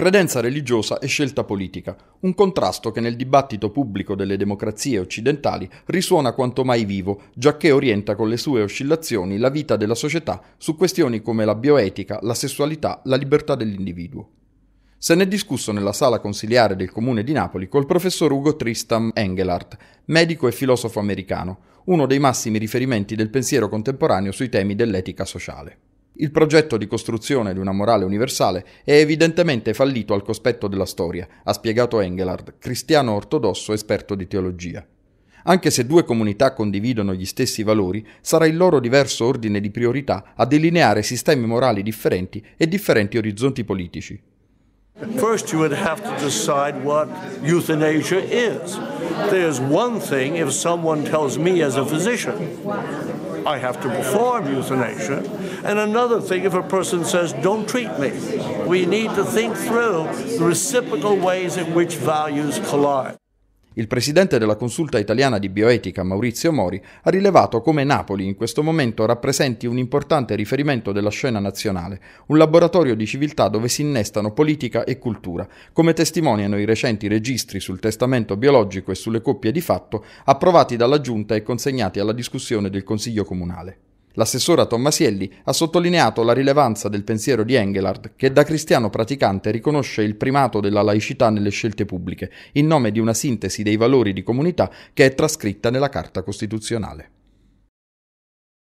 Credenza religiosa e scelta politica, un contrasto che nel dibattito pubblico delle democrazie occidentali risuona quanto mai vivo, giacché orienta con le sue oscillazioni la vita della società su questioni come la bioetica, la sessualità, la libertà dell'individuo. Se ne è discusso nella sala consiliare del comune di Napoli col professor Ugo Tristam Engelhardt, medico e filosofo americano, uno dei massimi riferimenti del pensiero contemporaneo sui temi dell'etica sociale. Il progetto di costruzione di una morale universale è evidentemente fallito al cospetto della storia, ha spiegato Engelhard, cristiano ortodosso esperto di teologia. Anche se due comunità condividono gli stessi valori, sarà il loro diverso ordine di priorità a delineare sistemi morali differenti e differenti orizzonti politici. First, you would have to decide what euthanasia is. There's one thing if someone tells me as a physician, I have to perform euthanasia, and another thing if a person says, don't treat me. We need to think through the reciprocal ways in which values collide. Il presidente della Consulta italiana di bioetica Maurizio Mori ha rilevato come Napoli in questo momento rappresenti un importante riferimento della scena nazionale, un laboratorio di civiltà dove si innestano politica e cultura, come testimoniano i recenti registri sul testamento biologico e sulle coppie di fatto approvati dalla Giunta e consegnati alla discussione del Consiglio Comunale. L'assessora Tommasielli ha sottolineato la rilevanza del pensiero di Engelhardt, che da cristiano praticante riconosce il primato della laicità nelle scelte pubbliche, in nome di una sintesi dei valori di comunità che è trascritta nella Carta Costituzionale.